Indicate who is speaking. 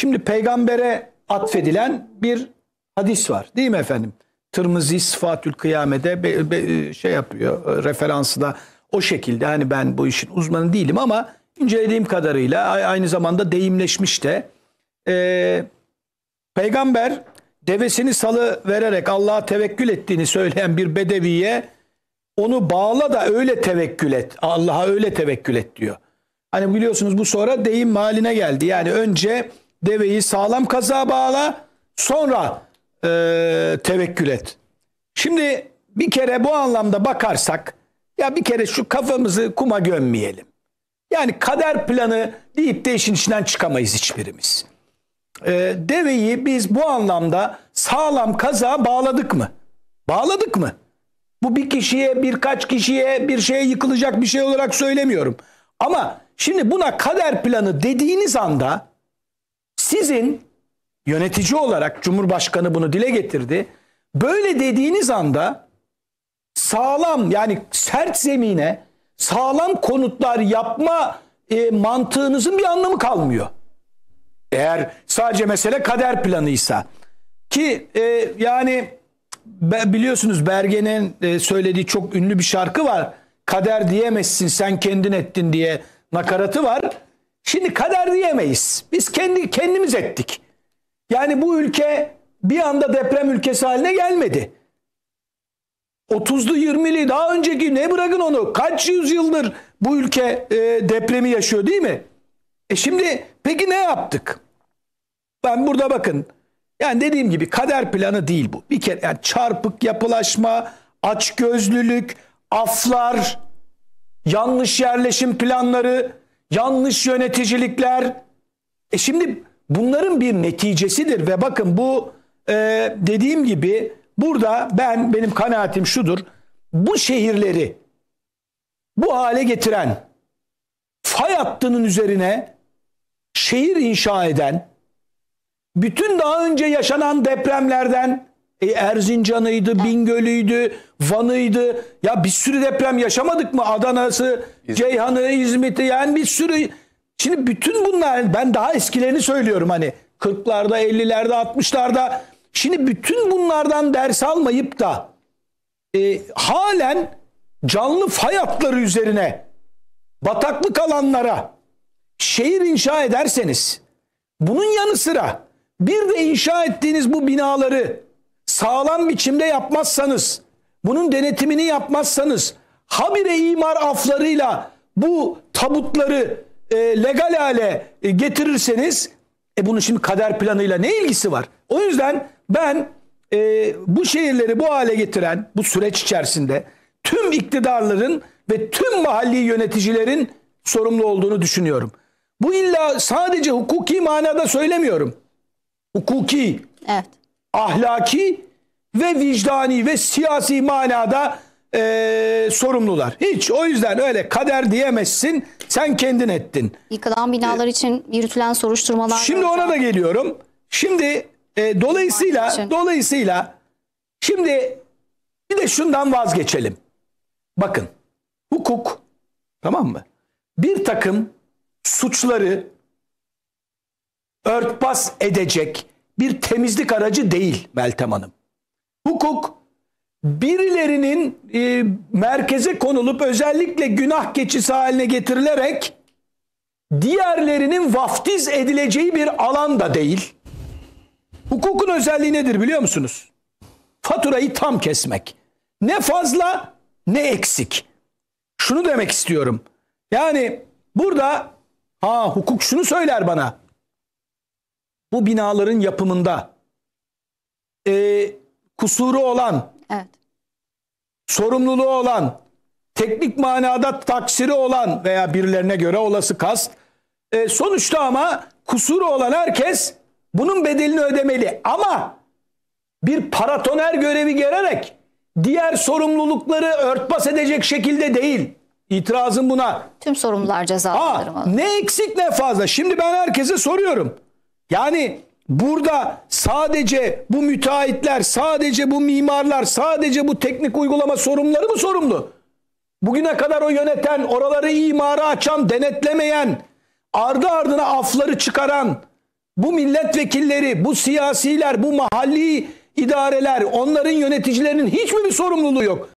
Speaker 1: Şimdi peygambere atfedilen bir hadis var değil mi efendim? Tırmızı Sıfatül Kıyame'de be, be, şey yapıyor referansı o şekilde hani ben bu işin uzmanı değilim ama incelediğim kadarıyla aynı zamanda deyimleşmiş de e, peygamber devesini salı vererek Allah'a tevekkül ettiğini söyleyen bir bedeviye onu bağla da öyle tevekkül et. Allah'a öyle tevekkül et diyor. Hani biliyorsunuz bu sonra deyim haline geldi. Yani önce Deveyi sağlam kaza bağla. Sonra e, tevekkül et. Şimdi bir kere bu anlamda bakarsak ya bir kere şu kafamızı kuma gömmeyelim. Yani kader planı deyip de işin içinden çıkamayız hiçbirimiz. E, deveyi biz bu anlamda sağlam kaza bağladık mı? Bağladık mı? Bu bir kişiye, birkaç kişiye, bir şeye yıkılacak bir şey olarak söylemiyorum. Ama şimdi buna kader planı dediğiniz anda sizin yönetici olarak Cumhurbaşkanı bunu dile getirdi. Böyle dediğiniz anda sağlam yani sert zemine sağlam konutlar yapma e, mantığınızın bir anlamı kalmıyor. Eğer sadece mesele kader planıysa ki e, yani biliyorsunuz Bergen'in e, söylediği çok ünlü bir şarkı var. Kader diyemezsin sen kendin ettin diye nakaratı var. Şimdi kader diyemeyiz. Biz kendi kendimiz ettik. Yani bu ülke bir anda deprem ülkesi haline gelmedi. 30'lu 20'li daha önceki ne bırakın onu kaç yüzyıldır bu ülke e, depremi yaşıyor değil mi? E şimdi peki ne yaptık? Ben burada bakın yani dediğim gibi kader planı değil bu. Bir kere yani çarpık yapılaşma, açgözlülük, aflar, yanlış yerleşim planları yanlış yöneticilikler. E şimdi bunların bir neticesidir ve bakın bu e, dediğim gibi burada ben benim kanaatim şudur. Bu şehirleri bu hale getiren fay hattının üzerine şehir inşa eden bütün daha önce yaşanan depremlerden e, Erzincan'ıydı, Bingöl'üydü, Van'ıydı. Ya bir sürü deprem yaşamadık mı? Adana'sı, İzmir. Ceyhan'ı, İzmit'i yani bir sürü. Şimdi bütün bunlar ben daha eskilerini söylüyorum hani 40'larda, 50'lerde, 60'larda. Şimdi bütün bunlardan ders almayıp da e, halen canlı fay hatları üzerine bataklık alanlara şehir inşa ederseniz bunun yanı sıra bir de inşa ettiğiniz bu binaları sağlam biçimde yapmazsanız, bunun denetimini yapmazsanız, habire imar aflarıyla bu tabutları e, legal hale e, getirirseniz, e bunun şimdi kader planıyla ne ilgisi var? O yüzden ben e, bu şehirleri bu hale getiren, bu süreç içerisinde tüm iktidarların ve tüm mahalli yöneticilerin sorumlu olduğunu düşünüyorum. Bu illa sadece hukuki manada söylemiyorum. Hukuki, evet. ahlaki ve vicdani ve siyasi manada e, sorumlular. Hiç o yüzden öyle kader diyemezsin sen kendin ettin. Yıkılan binalar ee, için yürütülen soruşturmalar. Şimdi ona da geliyorum. Şimdi e, dolayısıyla dolayısıyla şimdi bir de şundan vazgeçelim. Bakın hukuk tamam mı? Bir takım suçları örtbas edecek bir temizlik aracı değil Meltem Hanım hukuk birilerinin e, merkeze konulup özellikle günah keçisi haline getirilerek diğerlerinin vaftiz edileceği bir alan da değil. Hukukun özelliği nedir biliyor musunuz? Faturayı tam kesmek. Ne fazla ne eksik. Şunu demek istiyorum. Yani burada ha hukuk şunu söyler bana. Bu binaların yapımında e, kusuru olan, evet. sorumluluğu olan, teknik manada taksiri olan veya birilerine göre olası kast. E, sonuçta ama kusuru olan herkes bunun bedelini ödemeli. Ama bir paratoner görevi gererek diğer sorumlulukları örtbas edecek şekilde değil. İtirazım buna. Tüm sorumlular cezalandırmalı. Ne eksik ne fazla. Şimdi ben herkese soruyorum. Yani Burada sadece bu müteahhitler, sadece bu mimarlar, sadece bu teknik uygulama sorumluları mı sorumlu? Bugüne kadar o yöneten, oraları imara açan, denetlemeyen, ardı ardına afları çıkaran bu milletvekilleri, bu siyasiler, bu mahalli idareler, onların yöneticilerinin hiç mi bir sorumluluğu yok.